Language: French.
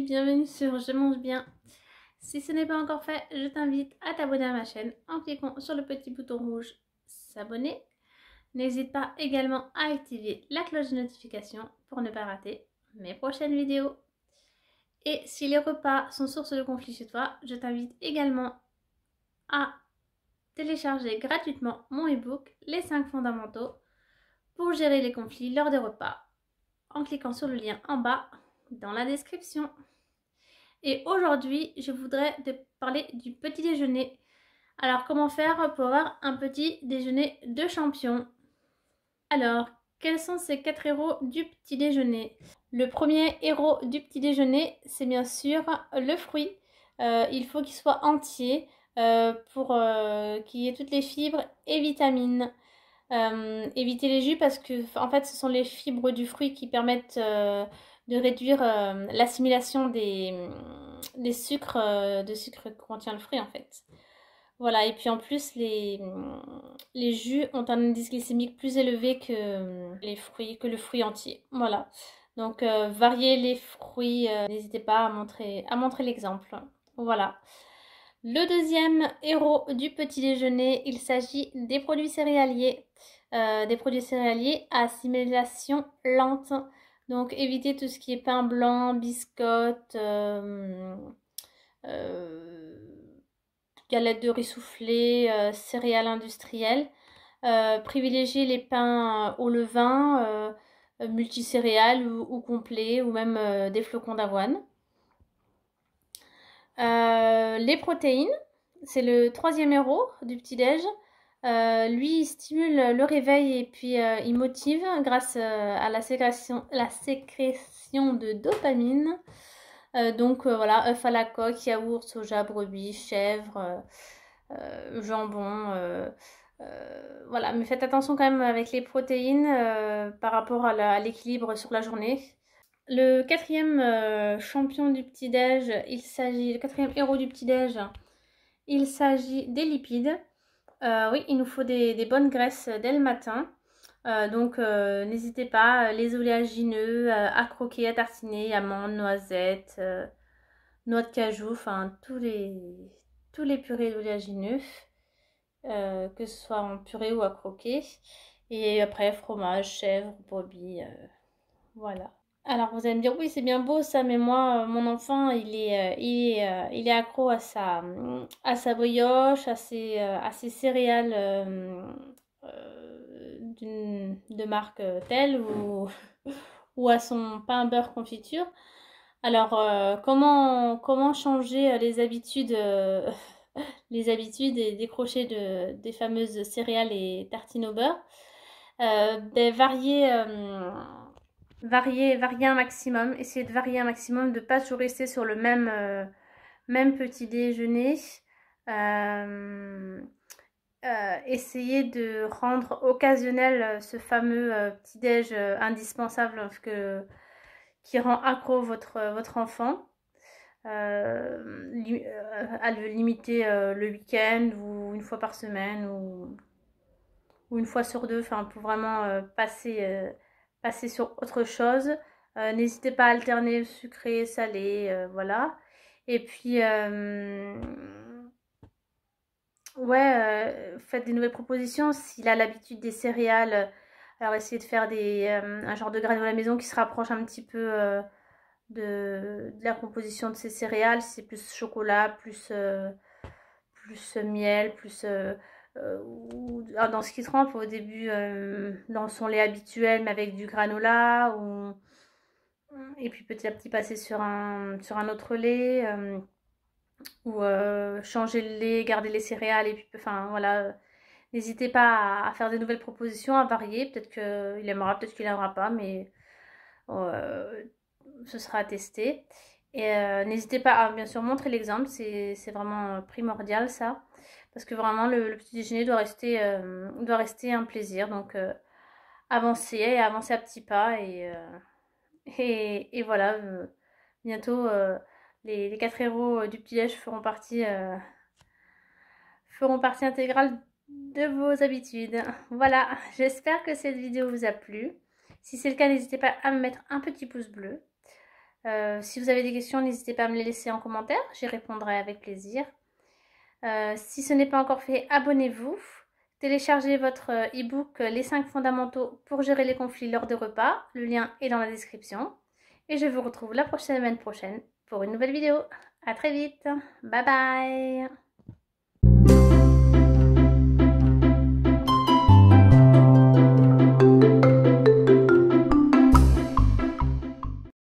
bienvenue sur Je mange bien. Si ce n'est pas encore fait, je t'invite à t'abonner à ma chaîne en cliquant sur le petit bouton rouge s'abonner. N'hésite pas également à activer la cloche de notification pour ne pas rater mes prochaines vidéos. Et si les repas sont source de conflits chez toi, je t'invite également à télécharger gratuitement mon ebook Les 5 fondamentaux pour gérer les conflits lors des repas en cliquant sur le lien en bas dans la description. Et aujourd'hui, je voudrais te parler du petit déjeuner. Alors, comment faire pour avoir un petit déjeuner de champion Alors, quels sont ces quatre héros du petit déjeuner Le premier héros du petit déjeuner, c'est bien sûr le fruit. Euh, il faut qu'il soit entier euh, pour euh, qu'il y ait toutes les fibres et vitamines. évitez les jus parce que en fait ce sont les fibres du fruit qui permettent de réduire euh, l'assimilation des, sucres, euh, de sucre que contient le fruit en fait. Voilà, et puis en plus, les, les jus ont un indice glycémique plus élevé que, euh, les fruits, que le fruit entier. Voilà, donc variez les fruits, n'hésitez pas à montrer, à montrer l'exemple. Voilà. Le deuxième héros du petit déjeuner, il s'agit des produits céréaliers, des produits céréaliers à assimilation lente. Donc évitez tout ce qui est pain blanc, biscotte, euh, euh, galettes de riz soufflé, euh, céréales industrielles. privilégiez les pains au levain, multicéréales ou, ou, complets, ou même des flocons d'avoine. les protéines, c'est le troisième héros du petit-déj. Euh, lui, il stimule le réveil et puis euh, il motive grâce euh, à la sécrétion, de dopamine. donc voilà, œuf à la coque, yaourt, soja, brebis, chèvre, jambon. voilà, mais faites attention quand même avec les protéines par rapport à l'équilibre sur la journée. Le quatrième champion du petit-déj, il s'agit, le quatrième héros du petit-déj, il s'agit des lipides. Euh, oui, il nous faut des, bonnes graisses euh, dès le matin. Euh, donc n'hésitez pas, les oléagineux à croquer, à tartiner, amandes, noisettes, noix de cajou, enfin tous les, tous les purées d'oléagineux, que ce soit en purée ou à croquer. Et après fromage, chèvre, brebis, voilà. Alors vous allez me dire oui c'est bien beau ça mais moi euh, mon enfant il est, euh, il, est euh, il est accro à sa à sa brioche à ses, à ses céréales de marque telle ou, ou à son pain beurre confiture. Alors comment comment changer les habitudes les habitudes et décrocher de, des fameuses céréales et tartines au beurre ben, varier varier, varier un maximum, essayer de varier un maximum, de ne pas toujours rester sur le même, euh, même petit déjeuner. Euh, euh, essayer de rendre occasionnel euh, ce fameux petit déj indispensable hein, que, qui rend accro votre, votre enfant. à le limiter le week-end ou une fois par semaine ou, ou, une fois sur deux, enfin pour vraiment passer passer sur autre chose. Euh, n'hésitez pas à alterner sucré, salé, euh, voilà. Et puis, euh, ouais, faites des nouvelles propositions. S'il a l'habitude des céréales, alors essayez de faire des, un genre de graines dans la maison qui se rapproche un petit peu de, la composition de ces céréales. C'est plus chocolat, plus, plus miel, plus euh, ou ah, dans ce qui trempe au début euh, dans son lait habituel mais avec du granola ou euh, et puis petit à petit passer sur un, sur un autre lait ou changer le lait, garder les céréales et puis enfin voilà n'hésitez pas à, faire des nouvelles propositions, à varier, peut-être qu'il aimera, peut-être qu'il n'aimera pas mais ce sera à tester et n'hésitez pas à ah, bien sûr montrer l'exemple, c'est vraiment primordial ça parce que vraiment le, petit déjeuner doit rester, euh, doit rester un plaisir. Donc euh, avancer et avancer à petits pas et, euh, et, voilà, bientôt les, quatre héros du petit déj feront partie, feront partie intégrale de vos habitudes. Voilà, j'espère que cette vidéo vous a plu. Si c'est le cas, n'hésitez pas à me mettre un petit pouce bleu. si vous avez des questions, n'hésitez pas à me les laisser en commentaire, j'y répondrai avec plaisir. Euh, si ce n'est pas encore fait, abonnez-vous. Téléchargez votre euh, e-book euh, Les 5 fondamentaux pour gérer les conflits lors de repas. Le lien est dans la description. Et je vous retrouve la prochaine semaine prochaine pour une nouvelle vidéo. A très vite. Bye bye.